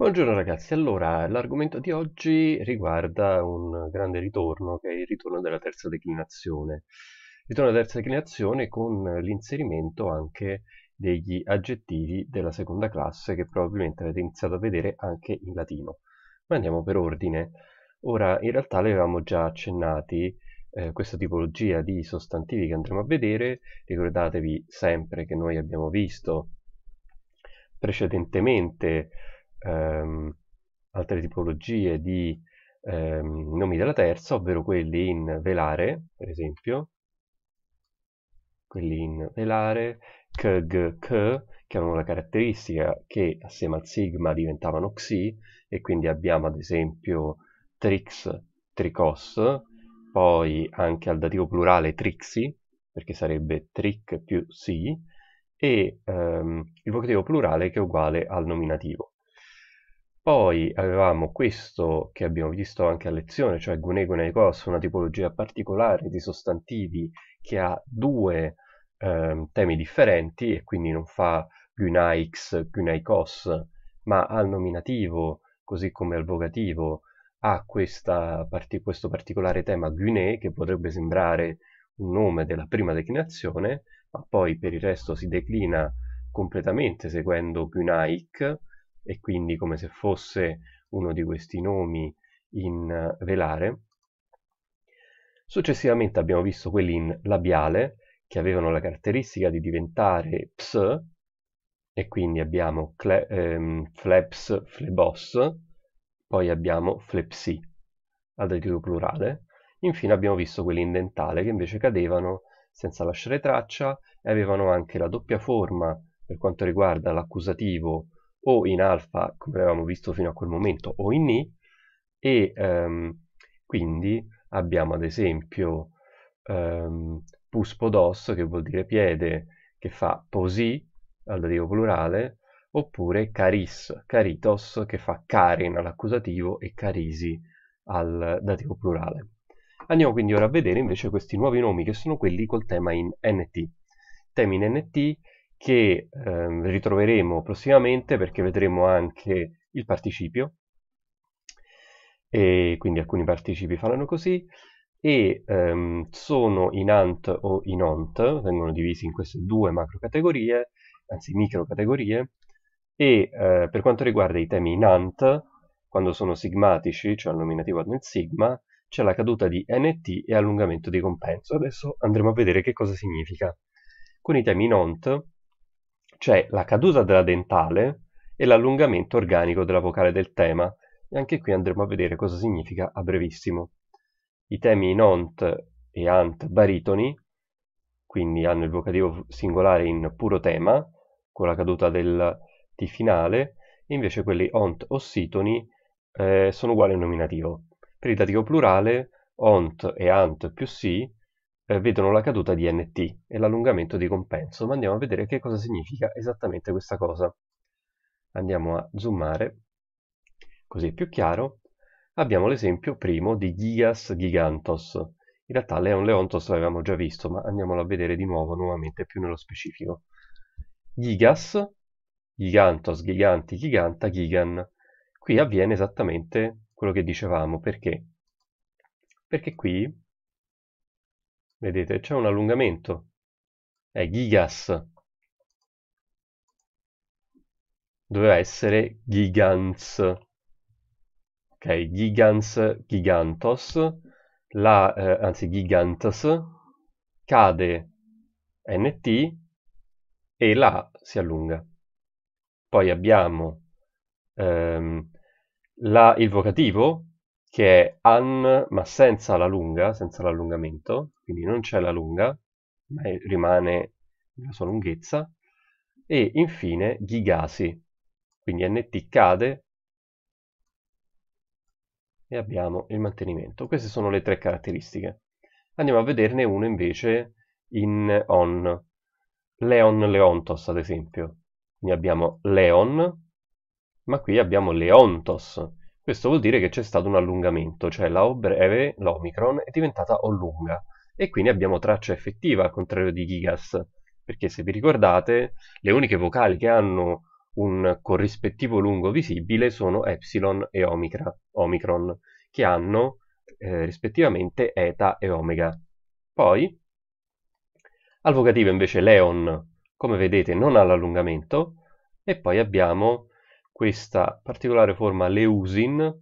Buongiorno ragazzi, allora l'argomento di oggi riguarda un grande ritorno che è il ritorno della terza declinazione. Ritorno della terza declinazione con l'inserimento anche degli aggettivi della seconda classe che probabilmente avete iniziato a vedere anche in latino. Ma andiamo per ordine. Ora, in realtà le avevamo già accennati eh, questa tipologia di sostantivi che andremo a vedere. Ricordatevi sempre che noi abbiamo visto precedentemente ehm, altre tipologie di ehm, nomi della terza, ovvero quelli in velare, per esempio, quelli in velare, kg, k, che avevano la caratteristica che assieme al sigma diventavano xi, e quindi abbiamo ad esempio trix, tricos, poi anche al dativo plurale trixi, perché sarebbe tric più si, e ehm, il vocativo plurale che è uguale al nominativo. Poi avevamo questo che abbiamo visto anche a lezione, cioè gunegoneikos, una tipologia particolare di sostantivi che ha due eh, temi differenti e quindi non fa gunaix, gunaikos, ma al nominativo, così come al vocativo, ha parti, questo particolare tema gune che potrebbe sembrare un nome della prima declinazione, ma poi per il resto si declina completamente seguendo gunaik, e quindi come se fosse uno di questi nomi in eh, velare. Successivamente abbiamo visto quelli in labiale, che avevano la caratteristica di diventare ps, e quindi abbiamo cle, ehm, fleps, flebos, poi abbiamo flepsi, adattivo plurale. Infine abbiamo visto quelli in dentale, che invece cadevano senza lasciare traccia e avevano anche la doppia forma per quanto riguarda l'accusativo o in alfa come avevamo visto fino a quel momento o in i e ehm, quindi abbiamo ad esempio ehm, puspodos che vuol dire piede che fa posi al dativo plurale oppure caris, caritos che fa caren all'accusativo e carisi al dativo plurale. Andiamo quindi ora a vedere invece questi nuovi nomi che sono quelli col tema in NT. Temi in NT che ehm, ritroveremo prossimamente perché vedremo anche il participio e quindi alcuni participi faranno così e ehm, sono in ant o in ont, vengono divisi in queste due macro categorie, anzi micro categorie, e eh, per quanto riguarda i temi in ant, quando sono sigmatici, cioè al nominativo nel sigma, c'è la caduta di nt e allungamento di compenso. Adesso andremo a vedere che cosa significa. Con i temi in ont c'è cioè la caduta della dentale e l'allungamento organico della vocale del tema, e anche qui andremo a vedere cosa significa a brevissimo. I temi in ont e ant baritoni, quindi hanno il vocativo singolare in puro tema, con la caduta del T finale, e invece quelli ont ossitoni eh, sono uguali al nominativo. Per il dativo plurale, ont e ant più si eh, vedono la caduta di NT e l'allungamento di compenso, ma andiamo a vedere che cosa significa esattamente questa cosa. Andiamo a zoomare, così è più chiaro. Abbiamo l'esempio primo di Gigas Gigantos. In realtà Leon Leontos l'avevamo già visto, ma andiamolo a vedere di nuovo, nuovamente, più nello specifico. Gigas, Gigantos, Giganti, Giganta, Gigan. Qui avviene esattamente quello che dicevamo, perché? Perché qui Vedete, c'è un allungamento. È gigas. Doveva essere gigants. Ok, gigans, gigantos. La, eh, anzi, gigantas. Cade nt e la si allunga. Poi abbiamo ehm, la, il vocativo, che è an, ma senza la lunga, senza l'allungamento, quindi non c'è la lunga, ma rimane la sua lunghezza, e infine gigasi, quindi nt cade e abbiamo il mantenimento. Queste sono le tre caratteristiche. Andiamo a vederne uno invece in on, Leon Leontos ad esempio. Quindi abbiamo Leon, ma qui abbiamo Leontos. Questo vuol dire che c'è stato un allungamento, cioè la O breve, eh, l'Omicron, è diventata O lunga e quindi abbiamo traccia effettiva al contrario di gigas, perché se vi ricordate le uniche vocali che hanno un corrispettivo lungo visibile sono epsilon e omicra, omicron, che hanno eh, rispettivamente eta e omega. Poi, al vocativo invece leon, come vedete, non ha l'allungamento, e poi abbiamo questa particolare forma leusin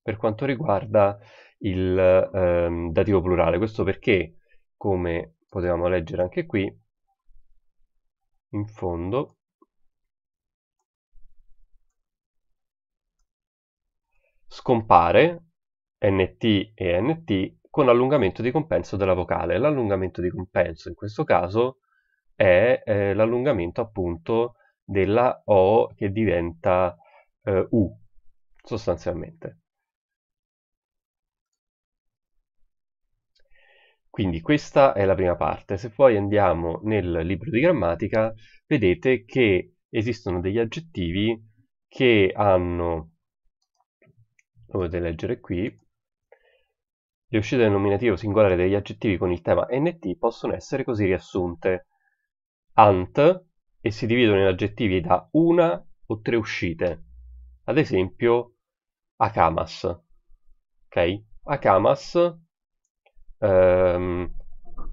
per quanto riguarda il ehm, dativo plurale. Questo perché come potevamo leggere anche qui in fondo scompare nt e nt con allungamento di compenso della vocale. L'allungamento di compenso in questo caso è eh, l'allungamento appunto della O che diventa eh, U sostanzialmente. Quindi questa è la prima parte. Se poi andiamo nel libro di grammatica, vedete che esistono degli aggettivi che hanno, lo potete leggere qui, le uscite del nominativo singolare degli aggettivi con il tema NT possono essere così riassunte. Ant e si dividono in aggettivi da una o tre uscite. Ad esempio, Akamas. Ok? Akamas ehm,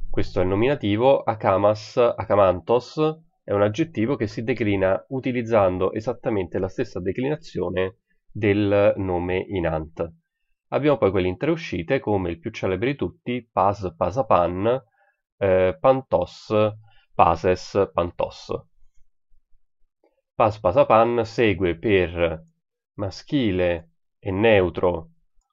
questo è il nominativo, akamas, akamantos è un aggettivo che si declina utilizzando esattamente la stessa declinazione del nome in Ant. Abbiamo poi quelle uscite, come il più celebre di tutti, pas, pasapan, eh, pantos, pases, pantos. Pas, pasapan segue per maschile e neutro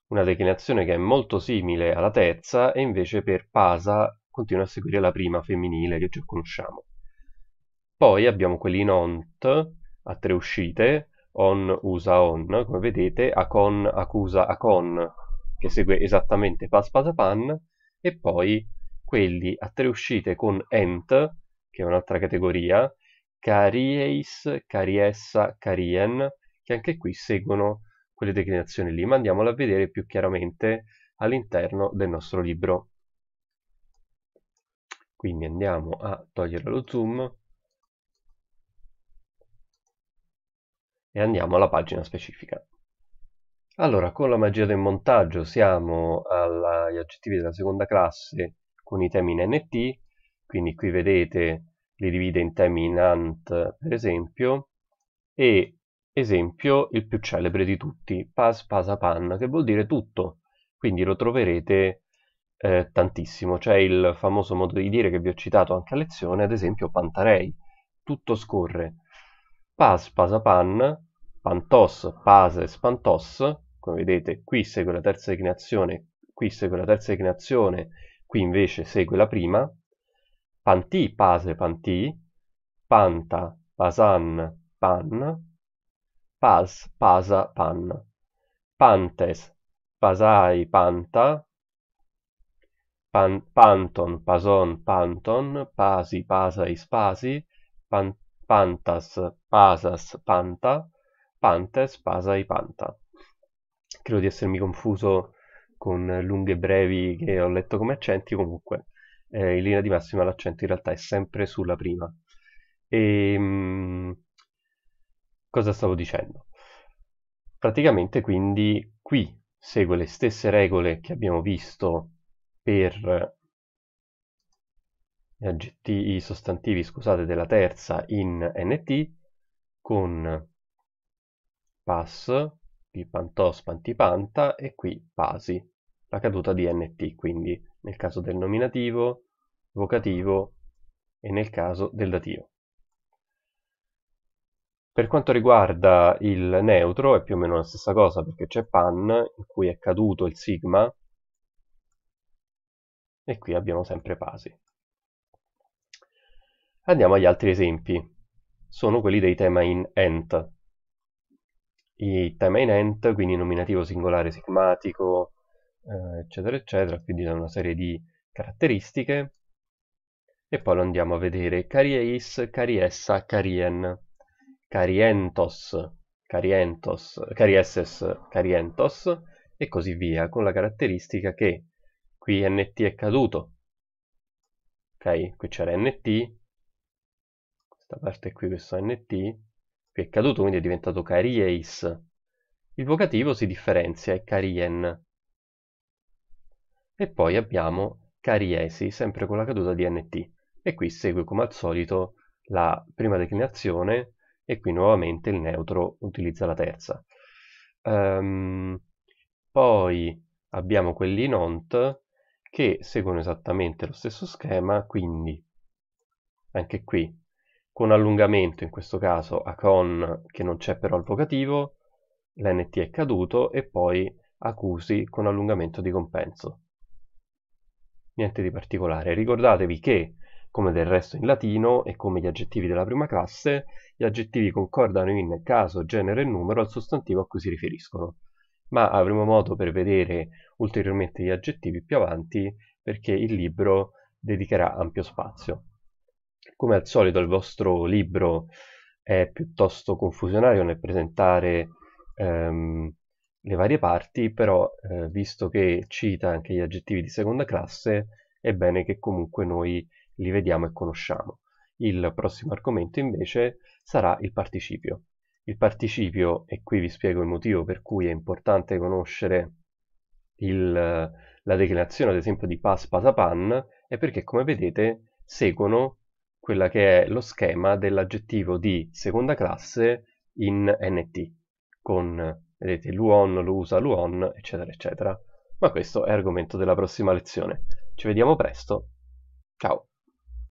una declinazione che è molto simile alla terza e invece per Pasa continua a seguire la prima femminile che già conosciamo. Poi abbiamo quelli in ont a tre uscite, on usa on, come vedete, acon accusa acon, che segue esattamente pas pasa pan, e poi quelli a tre uscite con ent, che è un'altra categoria, carieis, cariessa, carien, che anche qui seguono quelle declinazioni lì, ma andiamola a vedere più chiaramente all'interno del nostro libro. Quindi andiamo a togliere lo zoom e andiamo alla pagina specifica. Allora, con la magia del montaggio siamo agli aggettivi della seconda classe con i temi in NT, quindi qui vedete li divide in temi in ant per esempio, e Esempio il più celebre di tutti, pas pasapan, che vuol dire tutto, quindi lo troverete eh, tantissimo. C'è il famoso modo di dire che vi ho citato anche a lezione, ad esempio pantarei, tutto scorre. Pas pasapan, pantos, pases, pantos, come vedete qui segue la terza declinazione, qui segue la terza declinazione, qui invece segue la prima, panti, pase, panti, panta, pasan, pan, Pas, pasa, pan. Pantes, pasai, panta. Pan, panton, pason, panton. Pasi, pasai, spasi. Pan, pantas, pasas, panta. Pantes, pasai, panta. Credo di essermi confuso con lunghe e brevi che ho letto come accenti, comunque eh, in linea di massima l'accento in realtà è sempre sulla prima. E, ehm, mh, Cosa stavo dicendo? Praticamente quindi qui segue le stesse regole che abbiamo visto per gli aggettivi, i sostantivi scusate, della terza in NT con pass, pipantos, pantipanta e qui pasi, la caduta di NT, quindi nel caso del nominativo, vocativo e nel caso del dativo. Per quanto riguarda il neutro è più o meno la stessa cosa perché c'è pan in cui è caduto il sigma e qui abbiamo sempre pasi. Andiamo agli altri esempi. Sono quelli dei tema in ent. I tema in ent, quindi nominativo singolare sigmatico, eh, eccetera, eccetera, quindi da una serie di caratteristiche. E poi lo andiamo a vedere. Carieis, cariessa, carien Carientos, Carientos, Carieses, Carientos e così via, con la caratteristica che qui nt è caduto, ok? Qui c'era nt, questa parte qui, questo nt, qui è caduto, quindi è diventato carieis. Il vocativo si differenzia, è carien. E poi abbiamo cariesi, sempre con la caduta di nt. E qui segue come al solito la prima declinazione, e qui nuovamente il neutro utilizza la terza. Um, poi abbiamo quelli in ont che seguono esattamente lo stesso schema, quindi anche qui con allungamento in questo caso a con che non c'è però al vocativo, l'nt è caduto e poi acusi con allungamento di compenso. Niente di particolare, ricordatevi che come del resto in latino e come gli aggettivi della prima classe, gli aggettivi concordano in caso, genere e numero al sostantivo a cui si riferiscono. Ma avremo modo per vedere ulteriormente gli aggettivi più avanti perché il libro dedicherà ampio spazio. Come al solito il vostro libro è piuttosto confusionario nel presentare ehm, le varie parti, però eh, visto che cita anche gli aggettivi di seconda classe, è bene che comunque noi li vediamo e conosciamo. Il prossimo argomento invece sarà il participio. Il participio, e qui vi spiego il motivo per cui è importante conoscere il, la declinazione ad esempio di pas pasapan, è perché come vedete seguono quella che è lo schema dell'aggettivo di seconda classe in NT, con vedete l'uon, lo usa l'uon, eccetera eccetera. Ma questo è argomento della prossima lezione. Ci vediamo presto, ciao!